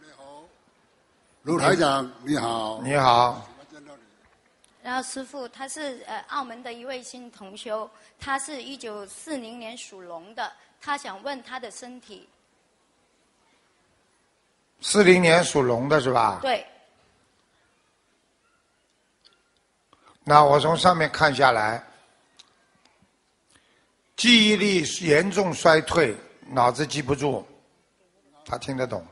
你好，卢台长，你好，你好。然后师傅他是呃澳门的一位新同修，他是一九四零年属龙的，他想问他的身体。四零年属龙的是吧？对。那我从上面看下来，记忆力严重衰退，脑子记不住，他听得懂。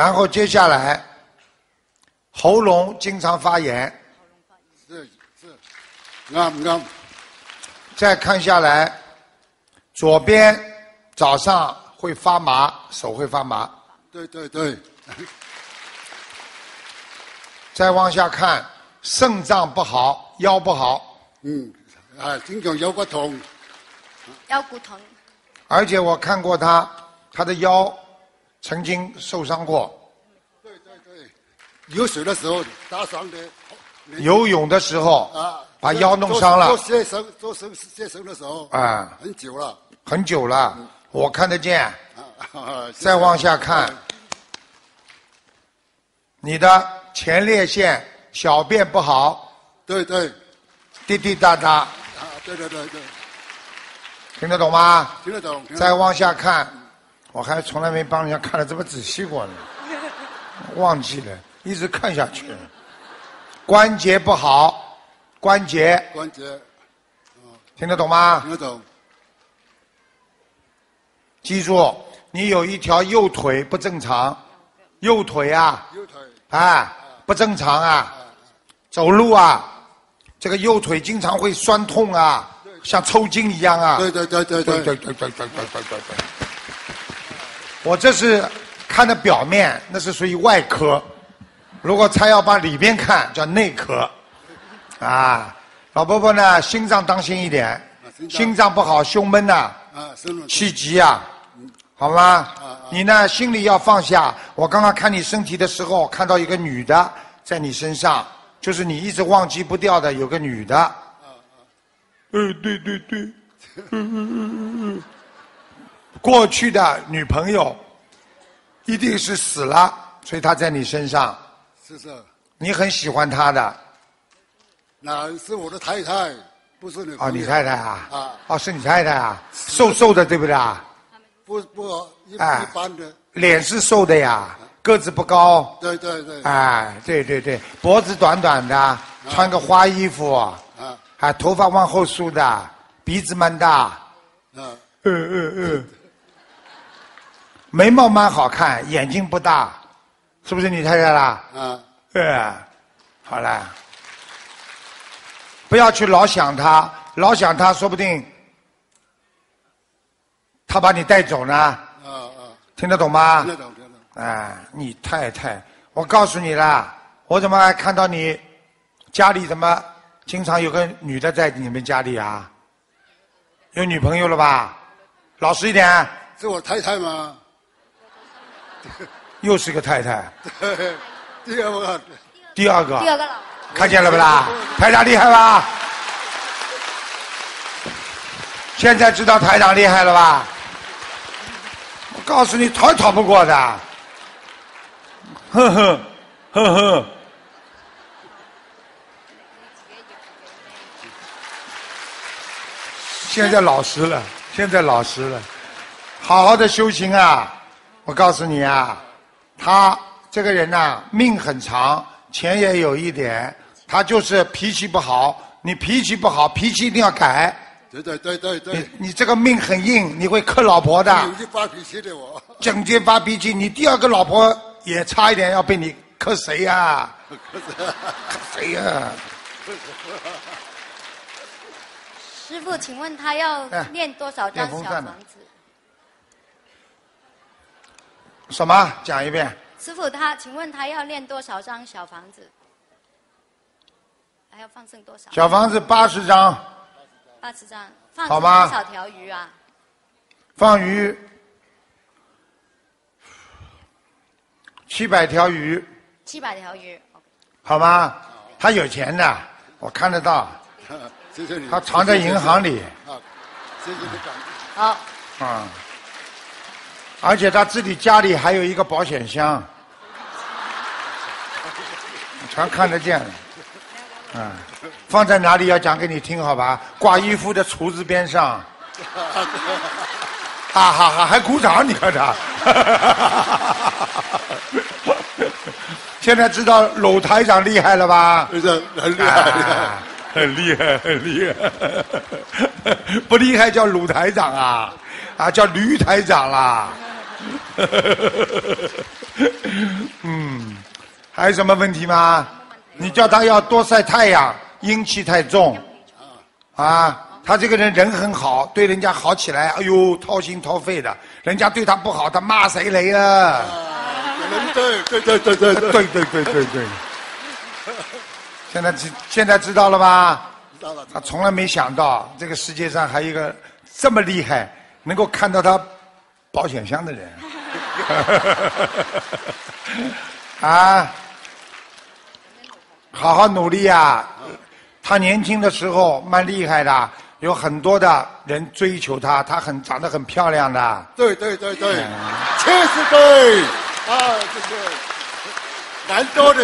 然后接下来，喉咙经常发炎。是是，啊啊。再看下来，左边早上会发麻，手会发麻。对对对。再往下看，肾脏不好，腰不好。嗯，啊，经常腰骨疼。腰骨疼。而且我看过他，他的腰。曾经受伤过，对对对，游泳的时候打伤的。游泳的时候，啊，把腰弄伤了。做健身，做健身的时候。啊。很久了。很久了，我看得见。再往下看，你的前列腺小便不好。对对，滴滴答答。啊，对对对对。听得懂吗？听得懂。再往下看。我还从来没帮人家看的这么仔细过呢，忘记了，一直看下去，关节不好，关节，关节，听得懂吗？听得懂。记住，你有一条右腿不正常，右腿啊，右腿，啊，不正常啊，走路啊，这个右腿经常会酸痛啊，像抽筋一样啊，对对对对对对对对对对。我这是看的表面，那是属于外科。如果他要把里边看，叫内科。啊，老婆婆呢？心脏当心一点。心脏。不好，胸闷呐。啊，气急呀，好吗？你呢？心里要放下。我刚刚看你身体的时候，看到一个女的在你身上，就是你一直忘记不掉的，有个女的。嗯，对对对。嗯嗯嗯嗯嗯。过去的女朋友，一定是死了，所以她在你身上。是是。你很喜欢她的。那是我的太太，不是你。哦，你太太啊。啊。哦，是你太太啊。瘦瘦的，对不对啊？不不，一一般的。脸是瘦的呀，个子不高。对对对。哎，对对对，脖子短短的，穿个花衣服。啊。啊，头发往后梳的，鼻子蛮大。嗯。嗯嗯嗯。眉毛蛮好看，眼睛不大，是不是你太太啦？嗯，对，好了，不要去老想他，老想他说不定，他把你带走呢。嗯嗯。听得懂吗？听得懂，听得懂。哎，你太太，我告诉你啦，我怎么还看到你家里怎么经常有个女的在你们家里啊？有女朋友了吧？老实一点。是我太太吗？又是个太太，第二个，第二个，看见了不啦？台长厉害吧？现在知道台长厉害了吧？我告诉你，逃也逃不过的，呵呵，呵呵。现在老实了，现在老实了，好好的修行啊。我告诉你啊，他这个人呐，命很长，钱也有一点，他就是脾气不好。你脾气不好，脾气一定要改。对对对对对。你你这个命很硬，你会克老婆的。整天发脾气的我。整天发脾气，你第二个老婆也差一点要被你克谁呀？克谁呀？师傅，请问他要练多少张小房子？什么？讲一遍。师傅，他请问他要练多少张小房子？还要放剩多少？小房子八十张。八十张。好吗？多少条鱼啊？放鱼七百条鱼。七百条鱼。好吗？他有钱的，我看得到。谢谢你。他藏在银行里。谢谢你。好。嗯。而且他自己家里还有一个保险箱，全看得见了，放在哪里要讲给你听好吧？挂衣服的橱子边上，哈哈哈还鼓掌，你看他，现在知道鲁台长厉害了吧？很厉害，很厉害，很厉害，不厉害叫鲁台长啊，啊叫驴台长啦。嗯，还有什么问题吗？你叫他要多晒太阳，阴气太重。啊，他这个人人很好，对人家好起来，哎呦，掏心掏肺的。人家对他不好，他骂谁来啊？对对对对对对对对对对对。现在知现在知道了吧？他从来没想到这个世界上还有一个这么厉害，能够看到他。保险箱的人，啊，好好努力呀！他年轻的时候蛮厉害的，有很多的人追求他，他很长得很漂亮的。对对对对，确实对，啊，这个难得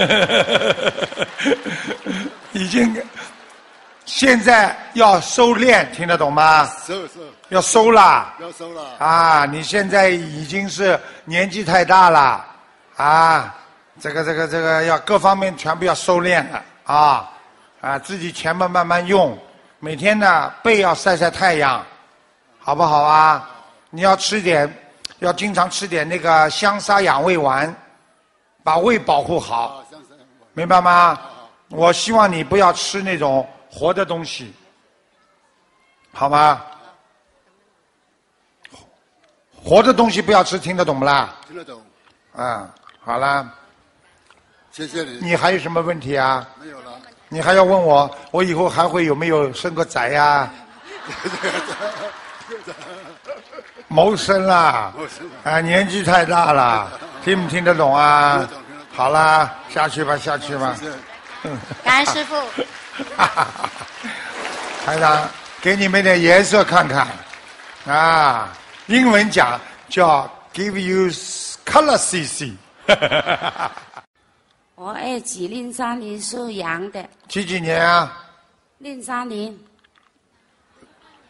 的，已经，现在要收敛，听得懂吗？是是。要收啦！要收了。啊，你现在已经是年纪太大了，啊，这个这个这个要各方面全部要收敛了啊，啊，自己钱嘛慢慢用，每天呢背要晒晒太阳，好不好啊？你要吃点，要经常吃点那个香砂养胃丸，把胃保护好，明白吗？我希望你不要吃那种活的东西，好吗？活的东西不要吃，听得懂不啦？听得懂。啊，好啦。谢谢你。你还有什么问题啊？没有了。你还要问我，我以后还会有没有生个仔呀？谋生啦。啊，年纪太大了，听不听得懂啊？好啦，下去吧，下去吧。嗯。甘师傅。台 长，给你们点颜色看看，啊。英文讲叫 “give you color CC”。我二零三年属羊的。几几年啊？零三年。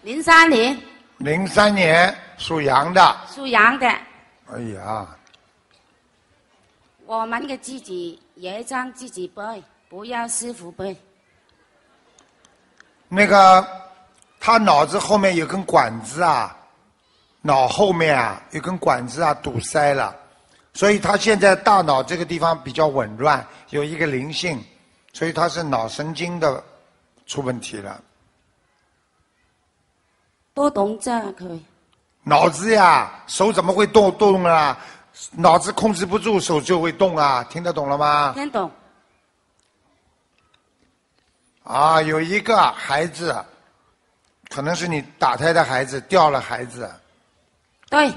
零三年。零三年属羊的。属羊的。哎呀。我们给自己也唱自己背，不要师傅背。那个，他脑子后面有根管子啊。脑后面啊，有根管子啊堵塞了，所以他现在大脑这个地方比较紊乱，有一个灵性，所以他是脑神经的出问题了。多动这可以？脑子呀，手怎么会动动啊？脑子控制不住，手就会动啊。听得懂了吗？听懂。啊，有一个孩子，可能是你打胎的孩子掉了孩子。对，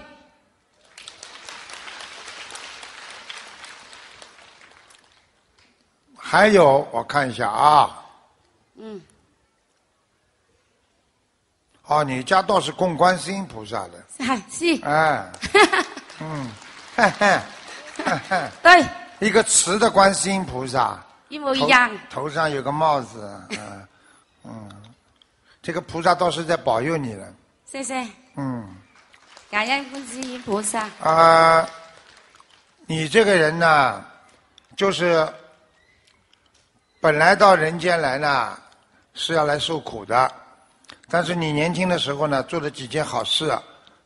还有我看一下啊，嗯，哦，你家倒是供观世音菩萨的，是哎，嗯，对，一个慈的观世音菩萨，一模一样，头上有个帽子，嗯，嗯，这个菩萨倒是在保佑你了，谢谢，嗯。感恩观世音菩萨。啊，你这个人呢，就是本来到人间来呢是要来受苦的，但是你年轻的时候呢做了几件好事，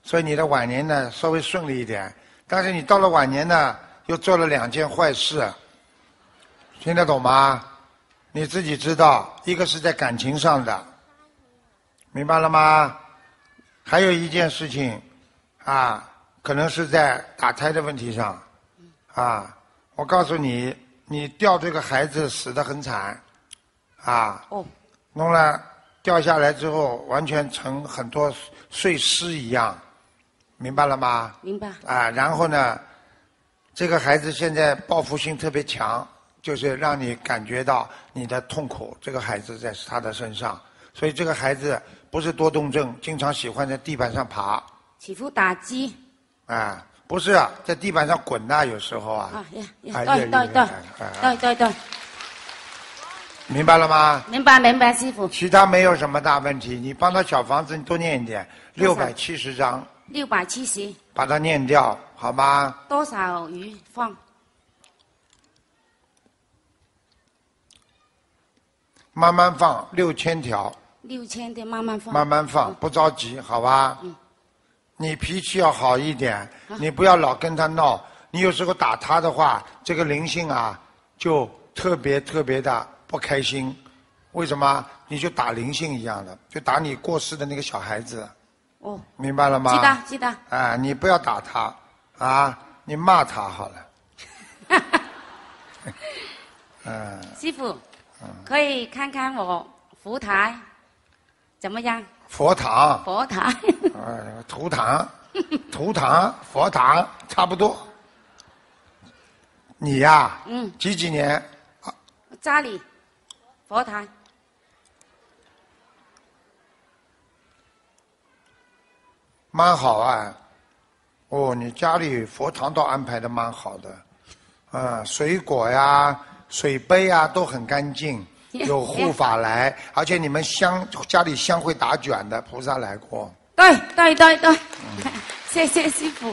所以你的晚年呢稍微顺利一点。但是你到了晚年呢又做了两件坏事，听得懂吗？你自己知道，一个是在感情上的，明白了吗？还有一件事情。啊，可能是在打胎的问题上，啊，我告诉你，你掉这个孩子死得很惨，啊，哦，弄了掉下来之后，完全成很多碎尸一样，明白了吗？明白。啊，然后呢，这个孩子现在报复心特别强，就是让你感觉到你的痛苦，这个孩子在他的身上，所以这个孩子不是多动症，经常喜欢在地板上爬。起伏打击，啊，不是啊，在地板上滚呐，有时候啊，啊，对对对对对对，明白了吗？明白明白，师傅。其他没有什么大问题，你帮他小房子多念一点，六百七十张。六百七十。把它念掉，好吧？多少鱼放？慢慢放，六千条。六千条，慢慢放。慢慢放，不着急，好吧？嗯。你脾气要好一点，你不要老跟他闹。你有时候打他的话，这个灵性啊，就特别特别的不开心。为什么？你就打灵性一样的，就打你过世的那个小孩子。哦，明白了吗？记得记得。啊，你不要打他啊，你骂他好了。嗯。师傅，可以看看我福台怎么样？佛堂，佛堂，嗯，图堂，图堂，佛堂差不多。你呀，嗯，几几年？家里佛堂蛮好啊，哦，你家里佛堂都安排的蛮好的，嗯，水果呀、水杯啊都很干净。有护法来，而且你们香家里香会打卷的，菩萨来过。对对对对，谢谢师傅。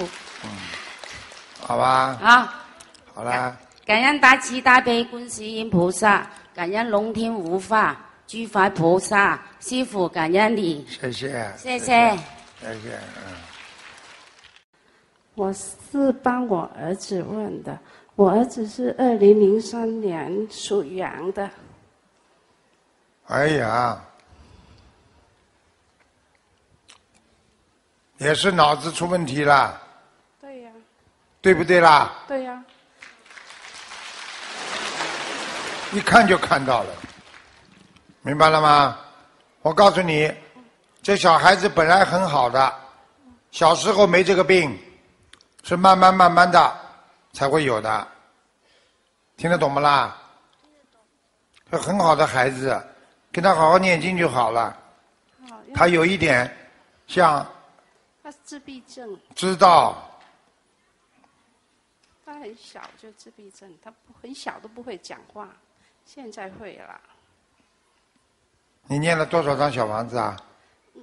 好吧。好。好啦。感恩大慈大悲观世音菩萨，感恩龙天护法、诸佛菩萨、师傅，感恩你。谢谢。谢谢。谢谢。嗯。我是帮我儿子问的，我儿子是二零零三年属羊的。哎呀，也是脑子出问题了，对呀，对不对啦？对呀，一看就看到了，明白了吗？我告诉你，这小孩子本来很好的，小时候没这个病，是慢慢慢慢的才会有的，听得懂不啦？听懂，这很好的孩子。跟他好好念经就好了。他有一点像。他是自闭症。知道。他很小就自闭症，他很小都不会讲话，现在会了。你念了多少张小房子啊？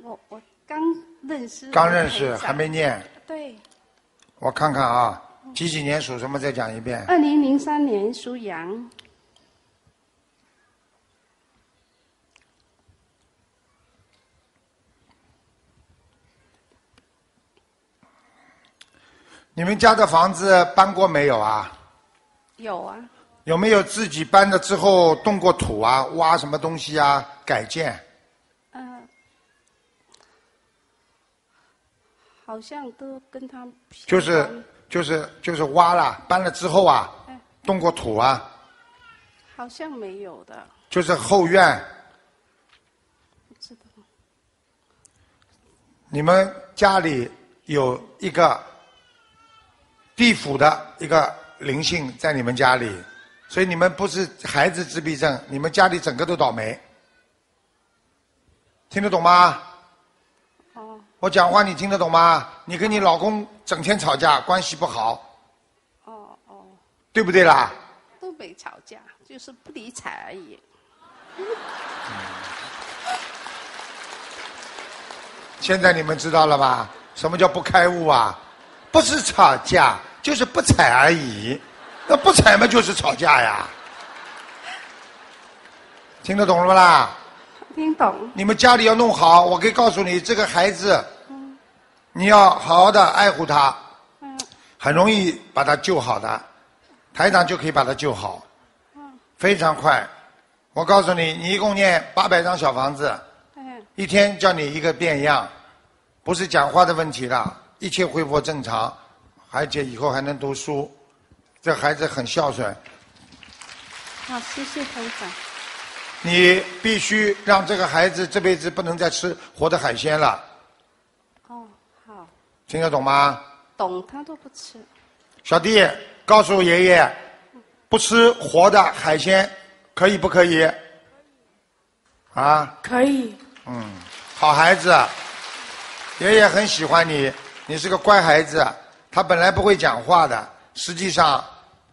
我我刚认识。刚认识，还没念。对。我看看啊，几几年属什么？再讲一遍。二零零三年属羊。你们家的房子搬过没有啊？有啊。有没有自己搬了之后动过土啊？挖什么东西啊？改建？嗯，好像都跟他。就是就是就是挖了搬了之后啊，动过土啊？好像没有的。就是后院。知道。你们家里有一个。地府的一个灵性在你们家里，所以你们不是孩子自闭症，你们家里整个都倒霉，听得懂吗？哦，我讲话你听得懂吗？你跟你老公整天吵架，关系不好。哦哦，对不对啦？都没吵架，就是不理睬而已。现在你们知道了吧？什么叫不开悟啊？不是吵架。就是不踩而已，那不踩嘛，就是吵架呀。听得懂了吧？啦？听懂。你们家里要弄好，我可以告诉你，这个孩子，嗯，你要好好的爱护他，嗯，很容易把他救好的，台长就可以把他救好，嗯，非常快。我告诉你，你一共念八百张小房子，嗯，一天叫你一个变样，不是讲话的问题了，一切恢复正常。而且以后还能读书，这孩子很孝顺。好，谢谢侯总。你必须让这个孩子这辈子不能再吃活的海鲜了。哦，好。听得懂吗？懂，他都不吃。小弟，告诉爷爷，不吃活的海鲜，可以不可以？可以。啊？可以。嗯，好孩子，爷爷很喜欢你，你是个乖孩子。他本来不会讲话的，实际上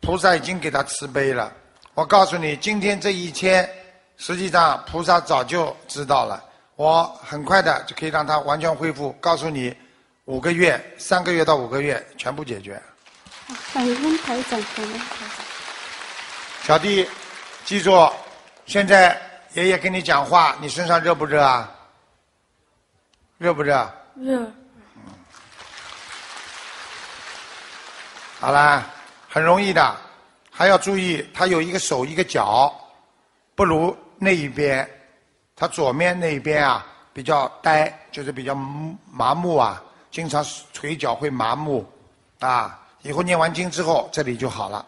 菩萨已经给他慈悲了。我告诉你，今天这一天，实际上菩萨早就知道了。我很快的就可以让他完全恢复。告诉你，五个月、三个月到五个月全部解决。小弟，记住，现在爷爷跟你讲话，你身上热不热啊？热不热？热。好啦，很容易的，还要注意，他有一个手一个脚，不如那一边，他左面那一边啊比较呆，就是比较麻木啊，经常腿脚会麻木啊。以后念完经之后，这里就好了，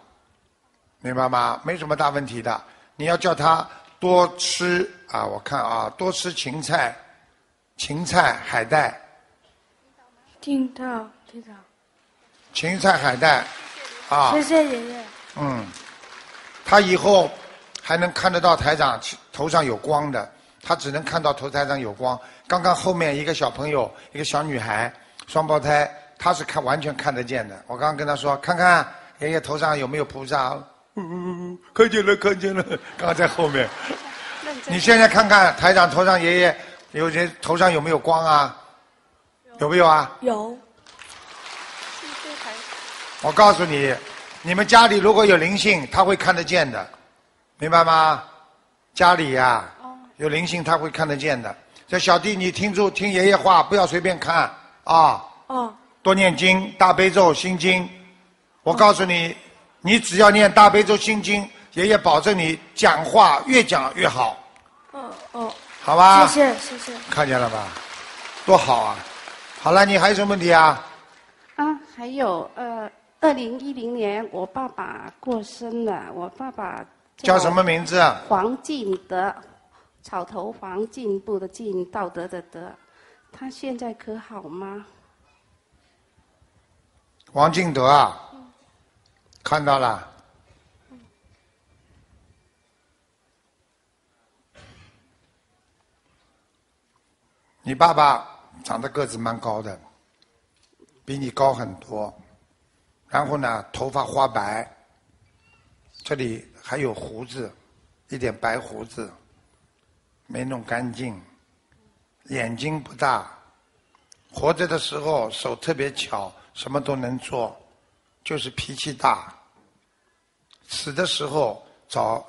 明白吗？没什么大问题的，你要叫他多吃啊，我看啊，多吃芹菜、芹菜、海带。听到吗？听到。芹菜、海带，啊，谢谢爷爷。嗯，他以后还能看得到台长头上有光的，他只能看到头台上有光。刚刚后面一个小朋友，一个小女孩，双胞胎，她是看完全看得见的。我刚刚跟她说，看看爷爷头上有没有菩萨呜，看见了，看见了，刚在后面。你现在看看台长头上爷爷有人头上有没有光啊？有没有啊？有。我告诉你，你们家里如果有灵性，他会看得见的，明白吗？家里呀，有灵性他会看得见的。这小弟，你听住听爷爷话，不要随便看啊！哦，多念经，大悲咒、心经。我告诉你，你只要念大悲咒、心经，爷爷保证你讲话越讲越好。嗯哦，好吧，谢谢谢谢。看见了吧，多好啊！好了，你还有什么问题啊？啊，还有呃。二零一零年，我爸爸过生了。我爸爸叫什么名字？黄进德，草头黄，进步的进，道德的德。他现在可好吗？黄进德啊，看到了。你爸爸长得个子蛮高的，比你高很多。然后呢，头发花白，这里还有胡子，一点白胡子，没弄干净，眼睛不大，活着的时候手特别巧，什么都能做，就是脾气大。死的时候找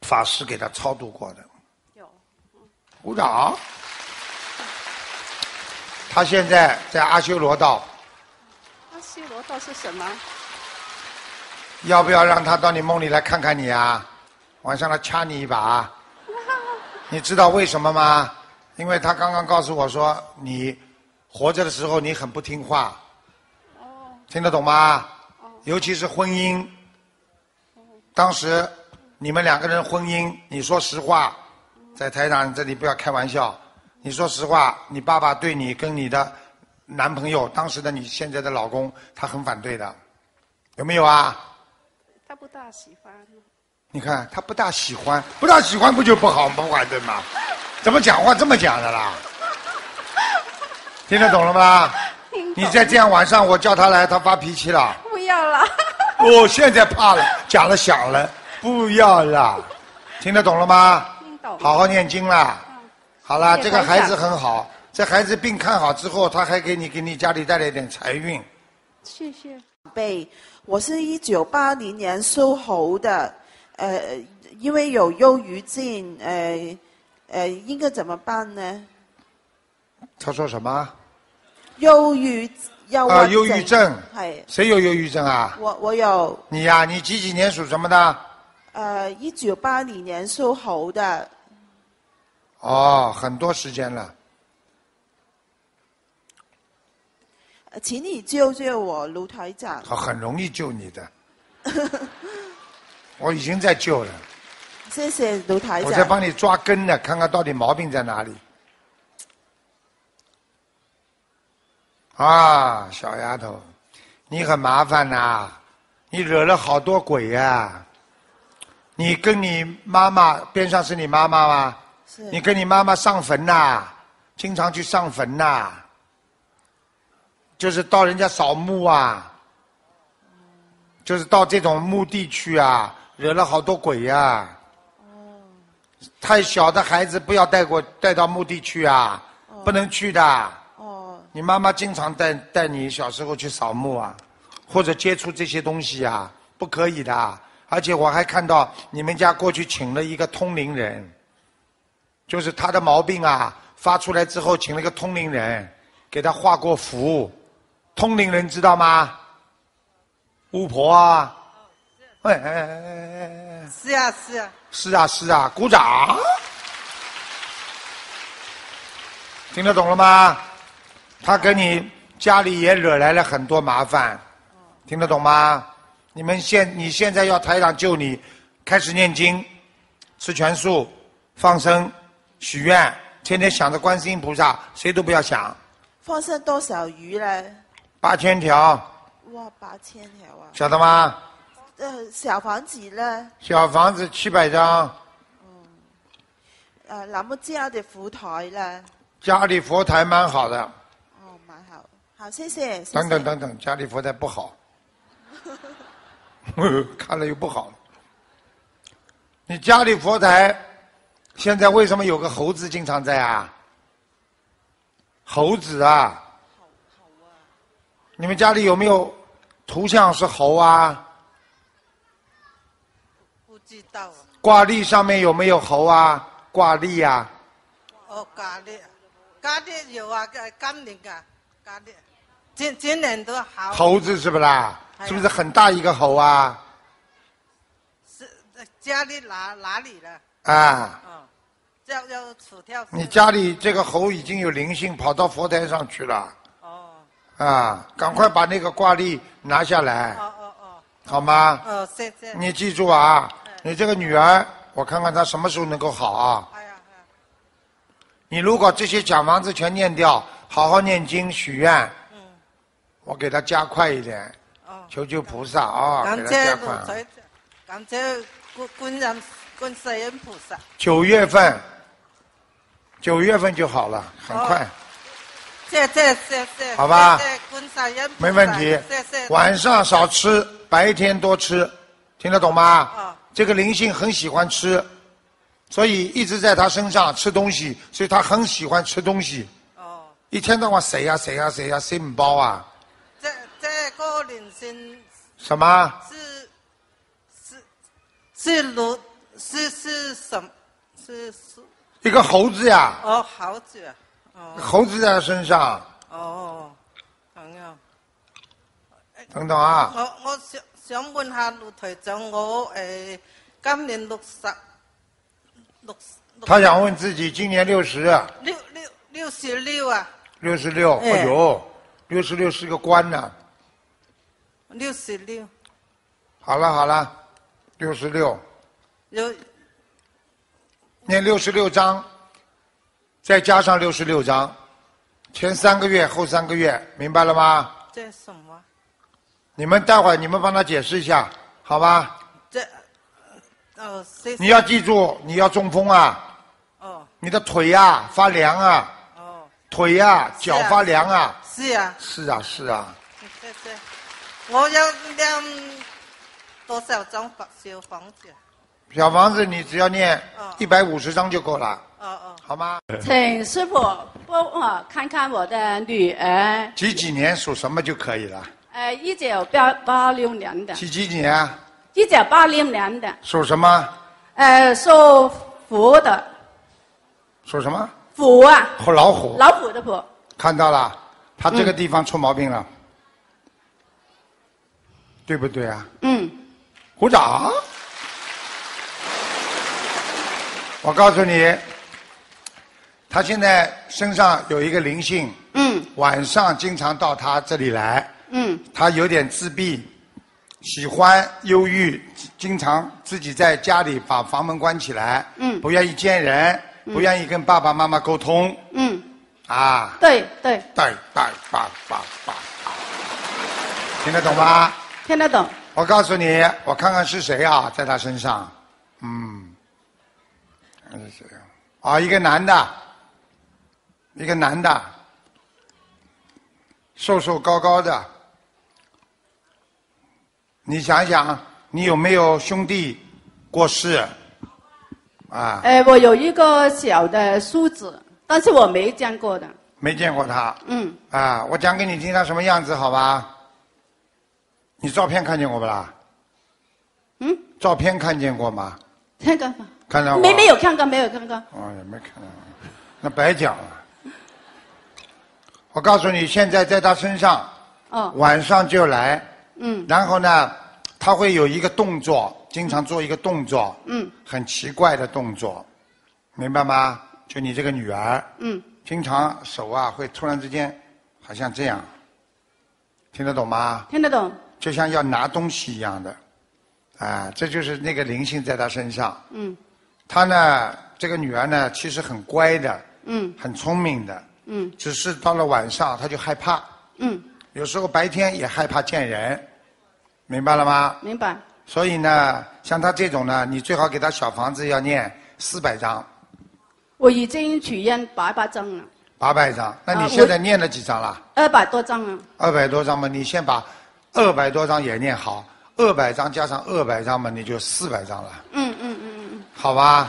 法师给他超度过的。有，鼓掌。他现在在阿修罗道。罗道是什么？要不要让他到你梦里来看看你啊？晚上来掐你一把？你知道为什么吗？因为他刚刚告诉我说你活着的时候你很不听话。听得懂吗？尤其是婚姻。当时你们两个人婚姻，你说实话，在台上这里不要开玩笑，你说实话，你爸爸对你跟你的。男朋友，当时的你现在的老公，他很反对的，有没有啊？他不大喜欢。你看，他不大喜欢，不大喜欢，不就不好，不反对吗？怎么讲话这么讲的啦？听得懂了吗？你再这样，晚上我叫他来，他发脾气了。不要了。我现在怕了，讲了响了，不要了。听得懂了吗？听懂。好好念经啦。好了，这个孩子很好。这孩子病看好之后，他还给你给你家里带来点财运。谢谢，贝，我是一九八零年属猴的，呃，因为有忧郁症，呃，呃，应该怎么办呢？他说什么？忧郁要？啊，忧郁症。谁有忧郁症啊？我我有。你呀，你几几年属什么的？呃，一九八零年属猴的。哦，很多时间了。请你救救我，卢台长。他很容易救你的。我已经在救了。谢谢卢台长。我在帮你抓根呢，看看到底毛病在哪里。啊，小丫头，你很麻烦呐，你惹了好多鬼呀。你跟你妈妈边上是你妈妈吗？是。你跟你妈妈上坟呐，经常去上坟呐。就是到人家扫墓啊，就是到这种墓地去啊，惹了好多鬼呀。太小的孩子不要带过带到墓地去啊，不能去的。你妈妈经常带带你小时候去扫墓啊，或者接触这些东西啊，不可以的。而且我还看到你们家过去请了一个通灵人，就是他的毛病啊发出来之后，请了个通灵人给他画过符。通灵人知道吗？巫婆啊，哎哎哎哎哎哎！是呀，是呀。是啊，是啊，鼓掌！听得懂了吗？他给你家里也惹来了很多麻烦，听得懂吗？你们现你现在要台长救你，开始念经，吃全素，放生，许愿，天天想着观世音菩萨，谁都不要想。放生多少鱼呢。八千条，哇，八千条啊！晓得吗？呃，小房子呢？小房子七百张。嗯。呃，那么样的佛台呢？家里佛台蛮好的。哦，蛮好，好谢谢。等等等等，家里佛台不好，看了又不好。你家里佛台现在为什么有个猴子经常在啊？猴子啊！你们家里有没有图像是猴啊？不知道。挂历上面有没有猴啊？挂历呀。哦，挂历，挂历有啊，今年的挂历，今今年都好。猴子是不啦？是不是很大一个猴啊？是家里哪哪里的？啊。嗯。要叫楚你家里这个猴已经有灵性，跑到佛台上去了。啊，赶快把那个挂历拿下来，好吗？哦，谢谢。你记住啊，你这个女儿，我看看她什么时候能够好啊？哎呀，你如果这些假房子全念掉，好好念经许愿，嗯，我给她加快一点，哦，求求菩萨啊，给她加快。感谢，感谢观观观世音菩萨。九月份，九月份就好了，很快。谢谢谢谢。好吧，没问题。晚上少吃，白天多吃，听得懂吗？这个灵性很喜欢吃，所以一直在他身上吃东西，所以他很喜欢吃东西。哦，一天到晚谁呀谁呀谁呀，不包啊！这这个灵性什么？是是是鹿是是什是是？一个猴子呀？哦，猴子。猴子在他身上。哦，朋友，等等啊！我我想想问下陆台长，我诶，今年六十，六。十。他想问自己今年六十六六六十六啊。六十六，哎呦，六十六是个官呐。六十六。好了好了，六十六。有。念六十六章。再加上六十六张，前三个月后三个月，明白了吗？这什么？你们待会儿你们帮他解释一下，好吧？这，呃，谁？你要记住，你要中风啊！哦。你的腿呀发凉啊！哦。腿呀，脚发凉啊！是呀。是啊，是啊。对对，我要两多少张房修房子？小房子，你只要念一百五十张就够了，好吗？请师傅，帮我看看我的女儿。几几年属什么就可以了？呃，一九八八六年的。几几年？一九八六年的。属什么？呃，属虎的。属什么？虎啊。和老虎。老虎的虎。看到了，他这个地方出毛病了，对不对啊？嗯。鼓掌。我告诉你，他现在身上有一个灵性。嗯。晚上经常到他这里来。嗯。他有点自闭，喜欢忧郁，经常自己在家里把房门关起来。嗯。不愿意见人，不愿意跟爸爸妈妈沟通。嗯。啊。对对。带带爸爸爸。听得懂吗？听得懂。我告诉你，我看看是谁啊，在他身上。嗯。啊，一个男的，一个男的，瘦瘦高高的。你想想，你有没有兄弟过世？啊。哎，我有一个小的叔子，但是我没见过的。没见过他。嗯。啊，我讲给你听他什么样子好吧？你照片看见过不啦？嗯。照片看见过吗？看过。没没有看过，没有看过。哦，也没看到，那白讲了。我告诉你，现在在他身上，晚上就来，嗯，然后呢，他会有一个动作，经常做一个动作，嗯，很奇怪的动作，明白吗？就你这个女儿，嗯，经常手啊会突然之间好像这样，听得懂吗？听得懂。就像要拿东西一样的，啊，这就是那个灵性在他身上，嗯。他呢，这个女儿呢，其实很乖的，嗯，很聪明的，嗯，只是到了晚上，他就害怕，嗯，有时候白天也害怕见人，明白了吗？明白。所以呢，像他这种呢，你最好给他小房子，要念四百张。我已经取印八百张了。八百张，那你现在念了几张了？二百多张了。二百多张嘛，你先把二百多张也念好，二百张加上二百张嘛，你就四百张了。好吧，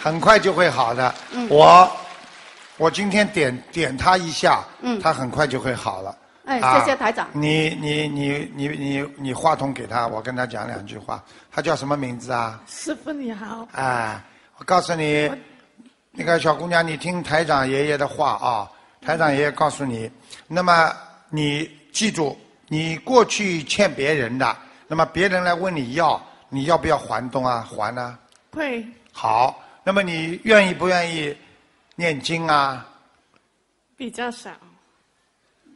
很快就会好的。我，我今天点点他一下，他很快就会好了。哎，谢谢台长。你你你你你你话筒给他，我跟他讲两句话。他叫什么名字啊？师傅你好。哎，我告诉你，那个小姑娘，你听台长爷爷的话啊。台长爷爷告诉你，那么你记住，你过去欠别人的，那么别人来问你要，你要不要还东啊？还呢？会好，那么你愿意不愿意念经啊？比较少。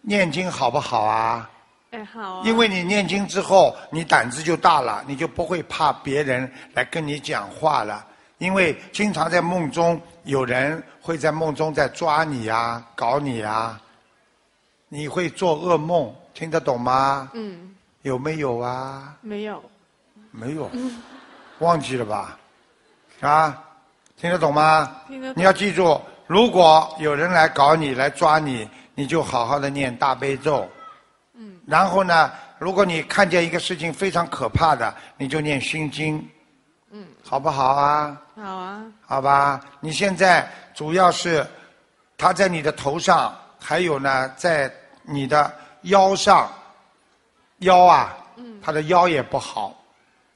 念经好不好啊？哎，好。因为你念经之后，你胆子就大了，你就不会怕别人来跟你讲话了。因为经常在梦中，有人会在梦中在抓你啊，搞你啊，你会做噩梦，听得懂吗？嗯。有没有啊？没有。没有。忘记了吧？啊，听得懂吗？听得。你要记住，如果有人来搞你、来抓你，你就好好的念大悲咒。嗯。然后呢，如果你看见一个事情非常可怕的，你就念心经。嗯。好不好啊？好啊。好吧，你现在主要是，他在你的头上，还有呢，在你的腰上，腰啊。嗯。他的腰也不好，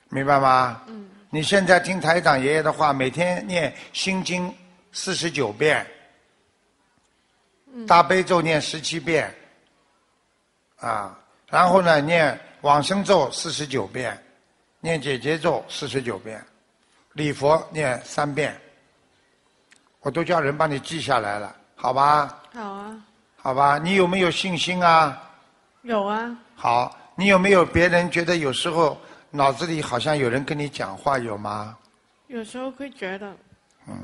明白吗？嗯。你现在听台长爷爷的话，每天念《心经》四十九遍，大悲咒念十七遍，啊，然后呢念往生咒四十九遍，念解结咒四十九遍，礼佛念三遍，我都叫人帮你记下来了，好吧？好啊。好吧，你有没有信心啊？有啊。好，你有没有别人觉得有时候？脑子里好像有人跟你讲话，有吗？有时候会觉得。嗯。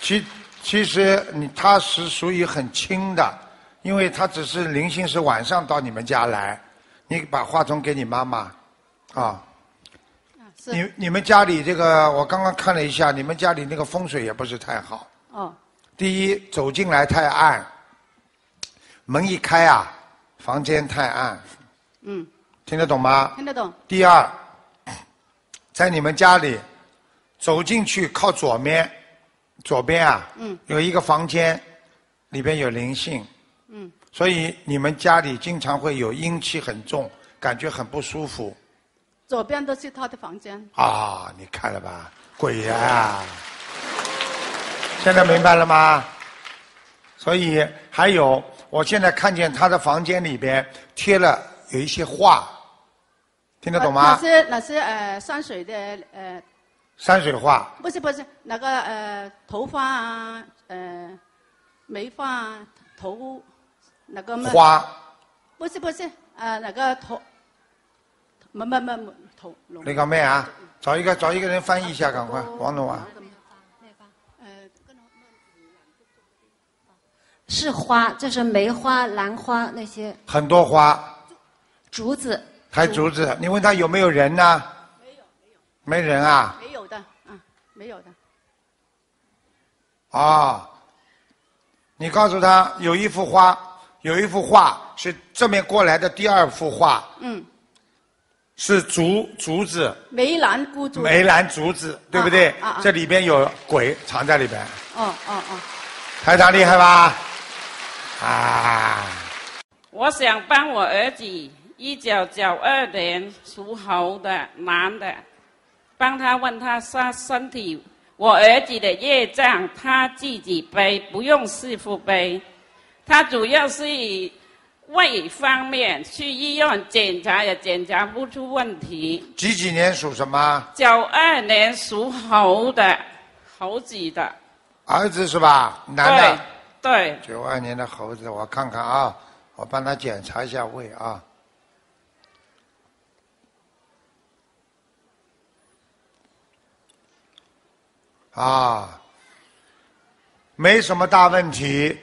其其实你他是属于很轻的，因为他只是零星是晚上到你们家来。你把话筒给你妈妈，啊。你你们家里这个，我刚刚看了一下，你们家里那个风水也不是太好。哦。第一走进来太暗。门一开啊。房间太暗。嗯。听得懂吗？听得懂。第二，在你们家里走进去靠左面，左边啊，有一个房间里边有灵性。嗯。所以你们家里经常会有阴气很重，感觉很不舒服。左边都是他的房间。啊，你看了吧，鬼啊！现在明白了吗？所以还有。我现在看见他的房间里边贴了有一些画，听得懂吗？老是那是呃，山水的，呃，山水画。不是不是，那个呃，头发，啊，呃，眉发头，那个。花。不是不是，呃，那个头，没没没，头。那个妹啊，找一个找一个人翻译一下，赶快，王总啊。是花，就是梅花、兰花那些。很多花。竹子。还竹子，你问他有没有人呢？没有。没人啊？没有的，嗯，没有的。哦。你告诉他有一幅花，有一幅画是这面过来的第二幅画。嗯。是竹竹子。梅兰竹。梅兰竹子，对不对？啊啊。这里边有鬼藏在里边。哦哦哦。台长厉害吧？啊！我想帮我儿子，一九九二年属猴的男的，帮他问他身身体，我儿子的业障他自己背，不用师傅背。他主要是胃方面，去医院检查也检查不出问题。几几年属什么？九二年属猴的，猴子的。儿子是吧？男的。九二年的猴子，我看看啊，我帮他检查一下胃啊，啊，没什么大问题，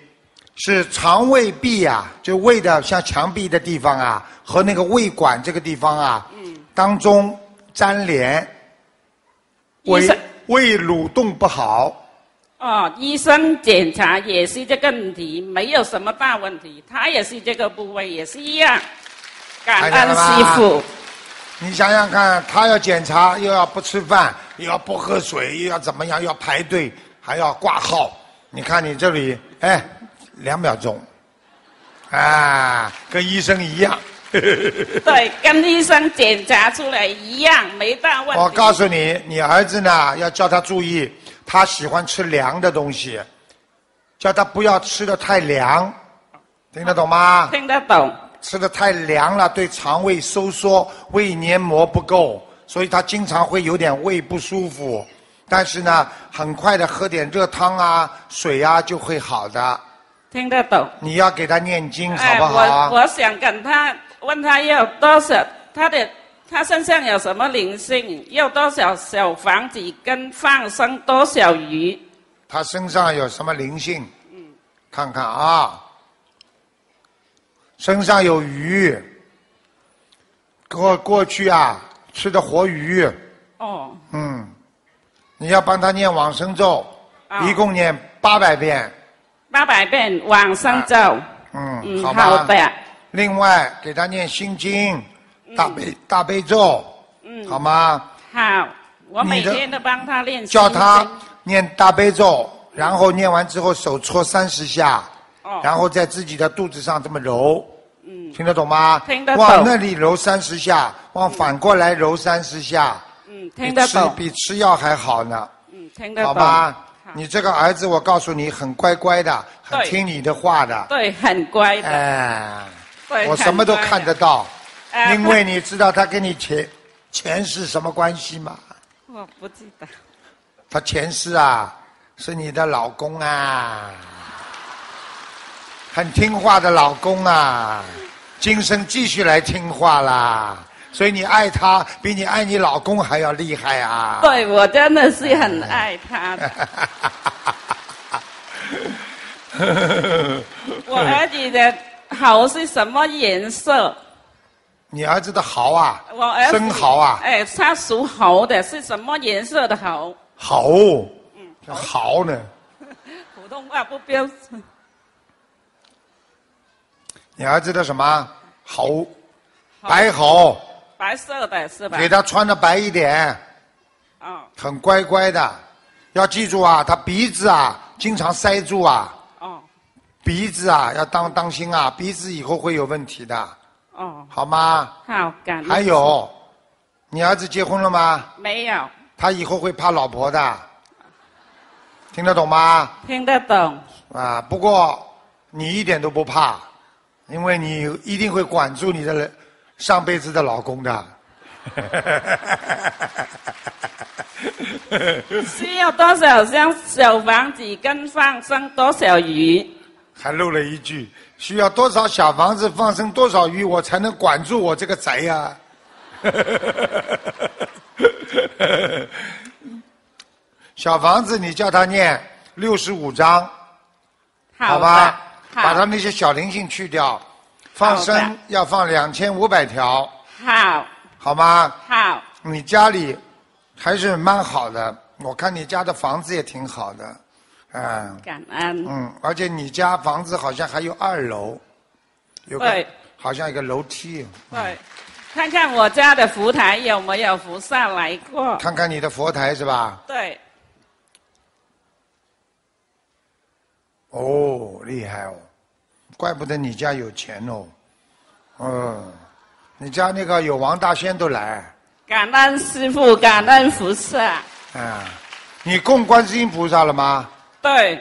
是肠胃壁啊，就胃的像墙壁的地方啊，和那个胃管这个地方啊，嗯，当中粘连，胃胃蠕动不好。哦，医生检查也是这个问题，没有什么大问题。他也是这个部位，也是一样。感恩师傅，你想想看，他要检查又要不吃饭，又要不喝水，又要怎么样，要排队，还要挂号。你看你这里，哎，两秒钟，啊，跟医生一样。对，跟医生检查出来一样，没大问题。我告诉你，你儿子呢，要叫他注意。他喜欢吃凉的东西，叫他不要吃的太凉，听得懂吗？听得懂。吃的太凉了，对肠胃收缩、胃黏膜不够，所以他经常会有点胃不舒服。但是呢，很快的喝点热汤啊、水啊就会好的。听得懂。你要给他念经，好不好？哎，我我想跟他问他要多少他的。他身上有什么灵性？要多少小房子跟放生多少鱼？他身上有什么灵性？嗯，看看啊，身上有鱼，过过去啊，吃的活鱼。哦。嗯，你要帮他念往生咒，一共念八百遍。八百遍往生咒。嗯，好的。另外，给他念心经。大悲大悲咒，嗯，好吗？好，我每天都帮他练。教他念大悲咒，然后念完之后手搓三十下，然后在自己的肚子上这么揉，嗯，听得懂吗？听得懂。往那里揉三十下，往反过来揉三十下。嗯，听得懂。比吃比吃药还好呢。嗯，听得懂。好吗？你这个儿子，我告诉你，很乖乖的，很听你的话的。对，很乖。哎，我什么都看得到。因为你知道他跟你前 前世什么关系吗？我不记得。他前世啊，是你的老公啊，很听话的老公啊，今生继续来听话啦，所以你爱他比你爱你老公还要厉害啊！对，我真的是很爱他。我儿子的好是什么颜色？你儿子的豪啊，生豪啊！哎，他属猴的，是什么颜色的豪？豪。嗯，豪呢？普通话不标准。你儿子的什么猴？白猴，白色的，白色的。给他穿的白一点。很乖乖的，要记住啊，他鼻子啊，经常塞住啊。啊。鼻子啊，要当当心啊，鼻子以后会有问题的。哦，好吗？好，敢。还有，你儿子结婚了吗？没有。他以后会怕老婆的，听得懂吗？听得懂。啊，不过你一点都不怕，因为你一定会管住你的上辈子的老公的。需要多少箱小房子跟放生多少鱼？还漏了一句。需要多少小房子放生多少鱼，我才能管住我这个宅呀？小房子，你叫他念六十五章，好吧？把他那些小灵性去掉，放生要放两千五百条，好，好吗？好，你家里还是蛮好的，我看你家的房子也挺好的。嗯，感恩。嗯，而且你家房子好像还有二楼，有好像一个楼梯。对，看看我家的佛台有没有菩萨来过。看看你的佛台是吧？对。哦，厉害哦，怪不得你家有钱哦。嗯，你家那个有王大仙都来。感恩师傅，感恩菩萨。啊，你供观世音菩萨了吗？对，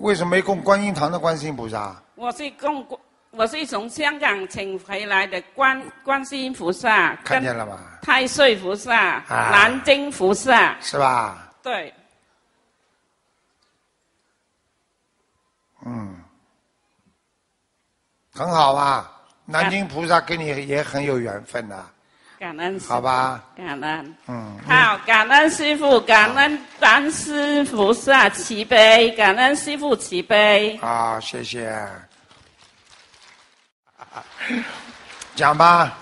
为什么没供观音堂的观世音菩萨？我是供，我是从香港请回来的观观世音菩萨，看见了吧？太岁菩萨、南京菩萨是吧？对，嗯，很好啊，南京菩萨跟你也很有缘分呐。感恩，好吧。感恩，嗯。好，感恩师傅，感恩三师菩萨慈悲，感恩师傅慈悲。好，谢谢。讲吧。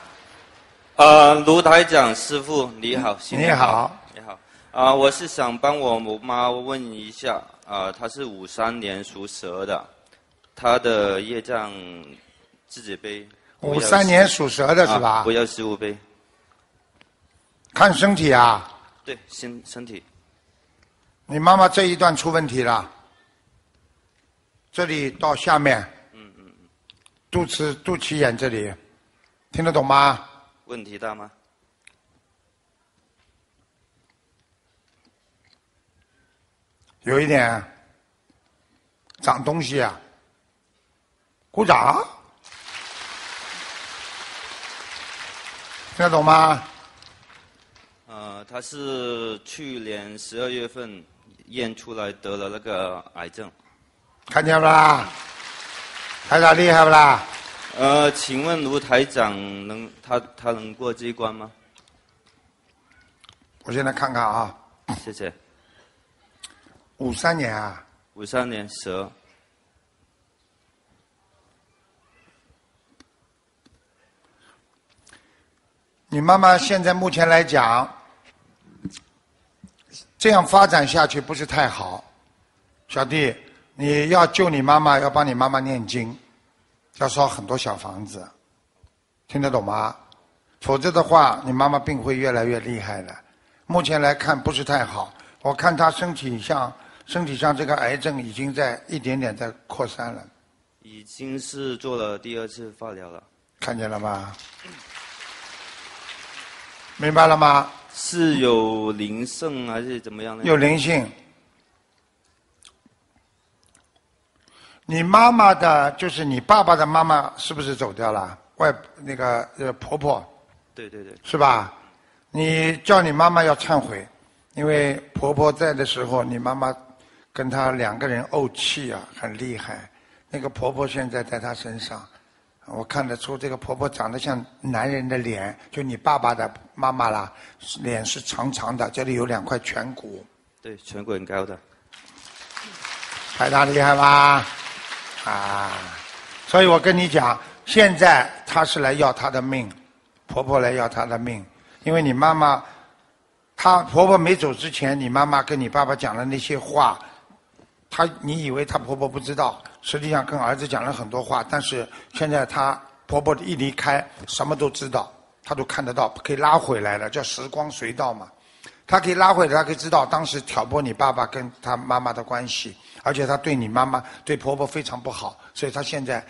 呃，卢台长师傅，你好，你好，你好。啊，我是想帮我妈问一下，啊，她是五三年属蛇的，她的业障自己背。五三年属蛇的是吧？不要十五杯。看身体啊！对，身身体。你妈妈这一段出问题了，这里到下面。嗯嗯嗯。肚脐肚脐眼这里，听得懂吗？问题大吗？有一点，长东西啊，鼓掌，听得懂吗？呃，他是去年十二月份验出来得了那个癌症，看见不啦？台长厉害不啦？呃，请问卢台长，能他他能过这一关吗？我现在看看啊，谢谢。五三年啊，五三年蛇。你妈妈现在目前来讲。这样发展下去不是太好，小弟，你要救你妈妈，要帮你妈妈念经，要烧很多小房子，听得懂吗？否则的话，你妈妈病会越来越厉害的。目前来看不是太好，我看她身体像身体上这个癌症已经在一点点在扩散了，已经是做了第二次化疗了，看见了吗？明白了吗？是有灵性还是怎么样呢？有灵性。你妈妈的，就是你爸爸的妈妈，是不是走掉了？外那个呃婆婆。对对对。是吧？你叫你妈妈要忏悔，因为婆婆在的时候，你妈妈跟她两个人怄气啊，很厉害。那个婆婆现在在她身上。我看得出，这个婆婆长得像男人的脸，就你爸爸的妈妈啦，脸是长长的，这里有两块颧骨。对，颧骨很高的，海大厉害吧？啊！所以我跟你讲，现在她是来要她的命，婆婆来要她的命，因为你妈妈，她婆婆没走之前，你妈妈跟你爸爸讲了那些话。她你以为她婆婆不知道，实际上跟儿子讲了很多话。但是现在她婆婆一离开，什么都知道，她都看得到，可以拉回来了，叫时光隧道嘛。她可以拉回来，她可以知道当时挑拨你爸爸跟他妈妈的关系，而且她对你妈妈、对婆婆非常不好，所以她现在，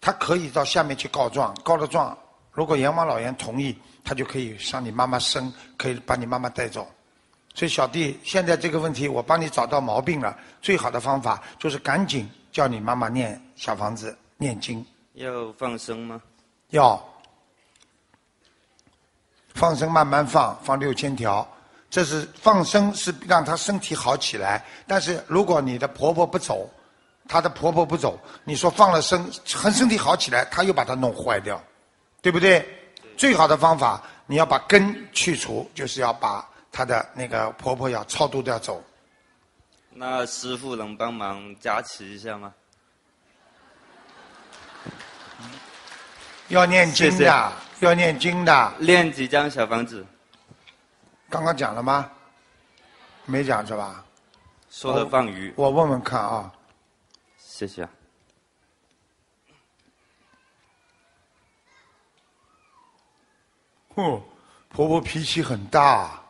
她可以到下面去告状，告了状，如果阎王老爷同意，她就可以向你妈妈身，可以把你妈妈带走。所以小弟，现在这个问题我帮你找到毛病了。最好的方法就是赶紧叫你妈妈念小房子念经。要放生吗？要。放生慢慢放，放六千条。这是放生是让她身体好起来。但是如果你的婆婆不走，她的婆婆不走，你说放了生很身体好起来，她又把它弄坏掉，对不对？最好的方法你要把根去除，就是要把。她的那个婆婆要超度，都要走。那师傅能帮忙加持一下吗？要念经的，要念经的。念几张小房子？刚刚讲了吗？没讲是吧？说的放鱼。我问问看啊。谢谢。哦，婆婆脾气很大。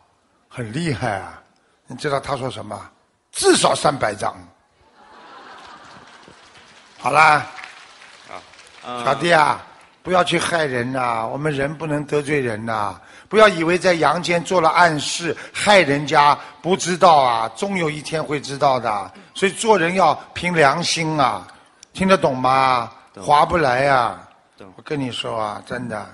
很厉害啊！你知道他说什么？至少三百张。好啦，啊，小弟啊，不要去害人呐！我们人不能得罪人呐！不要以为在阳间做了暗示害人家不知道啊，终有一天会知道的。所以做人要凭良心啊！听得懂吗？划不来啊！我跟你说啊，真的。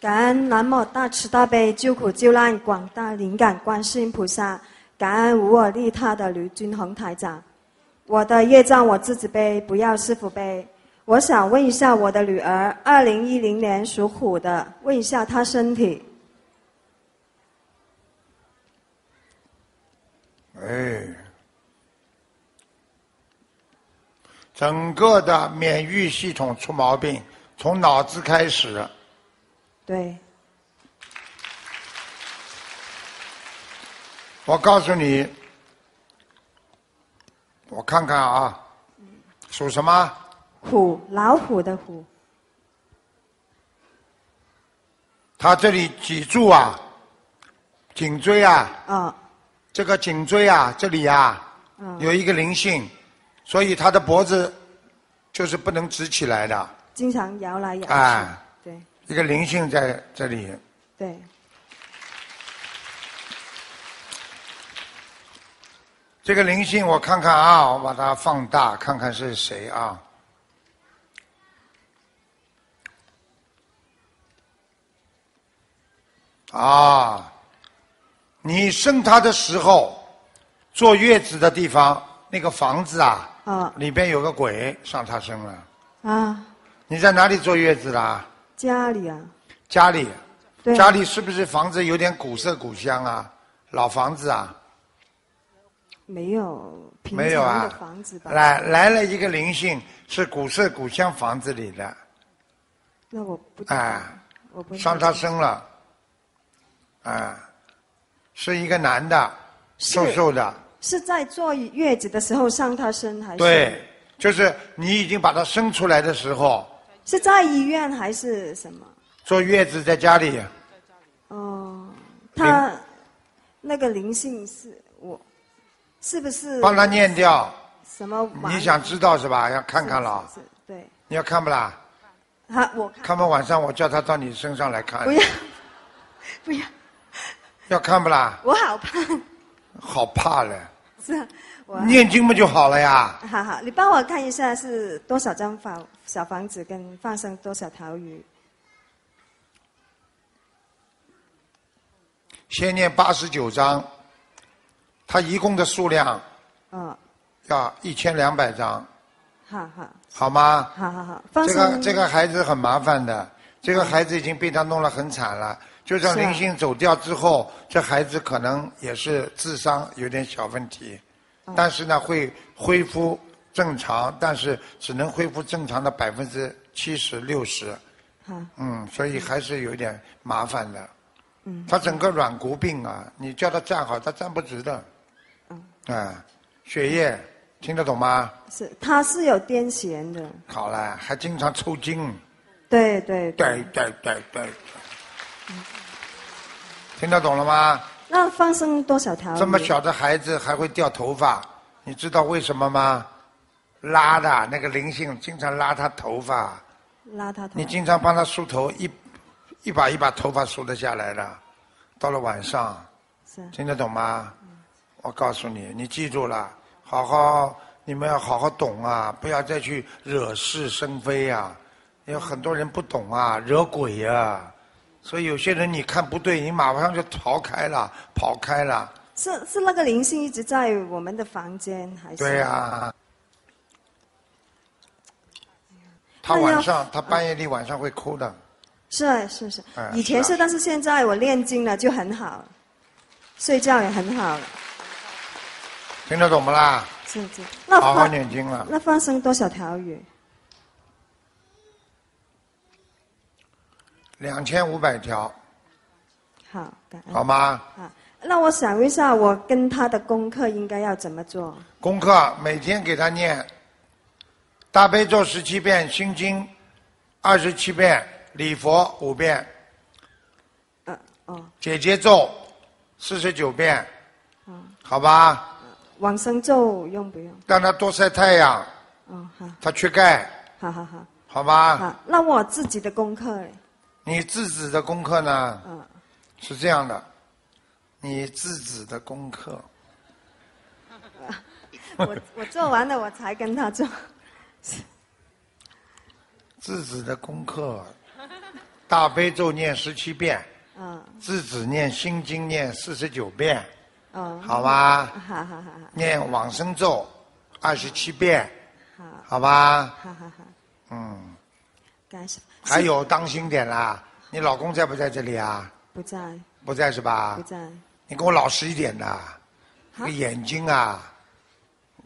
感恩南无大慈大悲救苦救难广大灵感观世音菩萨，感恩无我利他的刘军宏台长。我的业障我自己背，不要师傅背。我想问一下，我的女儿，二零一零年属虎的，问一下她身体。哎，整个的免疫系统出毛病，从脑子开始。对。我告诉你，我看看啊，属什么？虎，老虎的虎。他这里脊柱啊，颈椎啊，啊，这个颈椎啊，这里啊，有一个灵性，所以他的脖子就是不能直起来的，经常摇来摇去。一个灵性在这里。对。这个灵性，我看看啊，我把它放大，看看是谁啊？啊，你生他的时候，坐月子的地方那个房子啊，里边有个鬼上他生了。啊。你在哪里坐月子的？家里啊，家里，家里是不是房子有点古色古香啊？老房子啊？没有，没有啊。房子吧。来来了一个灵性，是古色古香房子里的。那我不啊。我不上他生了，啊，是一个男的，瘦瘦的。是在坐月子的时候上他身还是？对，就是你已经把他生出来的时候。是在医院还是什么？坐月子在家里。哦，他那个灵性是我，是不是？帮他念掉。什么？你想知道是吧？要看看了。是，对。你要看不啦？他我。看。看不晚上我叫他到你身上来看。不要，不要。要看不啦？我好怕。好怕嘞。是，我。念经不就好了呀？好好，你帮我看一下是多少张发。小房子跟放生多少条鱼？先念八十九章，他一共的数量，嗯，要一千两百章，好好，好吗？好好好，这个这个孩子很麻烦的，这个孩子已经被他弄得很惨了，就算灵性走掉之后，这孩子可能也是智商有点小问题，但是呢会恢复。正常，但是只能恢复正常的百分之七十、六十。嗯。嗯，所以还是有点麻烦的。嗯。他整个软骨病啊，你叫他站好，他站不直的。嗯。啊，血液听得懂吗？是，他是有癫痫的。好了，还经常抽筋。对对。对对对对。听得懂了吗？那发生多少条？这么小的孩子还会掉头发，你知道为什么吗？拉的那个灵性，经常拉他头发，拉他头，你经常帮他梳头，一一把一把头发梳得下来了。到了晚上，听得懂吗？我告诉你，你记住了，好好你们要好好懂啊，不要再去惹是生非啊。有很多人不懂啊，惹鬼啊。所以有些人你看不对，你马上就逃开了，跑开了。是是那个灵性一直在我们的房间，还是？对呀。他晚上，他半夜里晚上会哭的。是是是，以前是，但是现在我念经了就很好，睡觉也很好。听得懂不啦？是是。好好念经了。那发生多少条鱼？两千五百条。好，感好吗？好。那我想一下，我跟他的功课应该要怎么做？功课每天给他念。大悲咒十七遍，心经二十七遍，礼佛五遍。嗯，哦。姐姐咒四十九遍。嗯。好吧。往生咒用不用？让他多晒太阳。嗯，好。他缺钙。好好好。好吧。好。那我自己的功课你自己的功课呢？嗯。是这样的，你自己的功课。我我做完了我才跟他做。自子的功课，大悲咒念十七遍，嗯，子子念心经念四十九遍，嗯，好吧，好好好，念往生咒二十七遍，好，好吧，好好好，嗯，还有当心点啦，你老公在不在这里啊？不在，不在是吧？不在，你给我老实一点的，眼睛啊，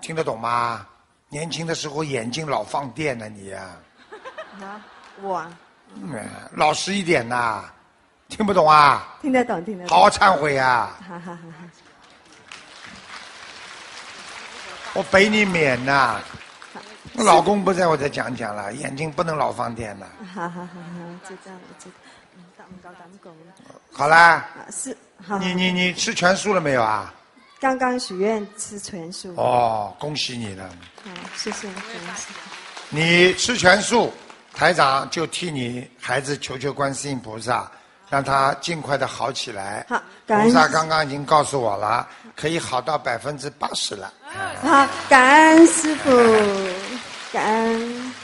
听得懂吗？年轻的时候眼睛老放电呢，你呀？啊，我？老实一点呐，听不懂啊？听得懂，听得懂。好忏悔啊！我背你免呐，我老公不在我再讲讲了，眼睛不能老放电呢。好好好好，高，好啦。是好。你你你吃全素了没有啊？刚刚许愿吃全素哦，恭喜你了！好，谢谢，你吃全素，台长就替你孩子求求观世音菩萨，让他尽快的好起来。好，感恩菩萨刚刚已经告诉我了，可以好到百分之八十了。好，感恩师傅，感恩。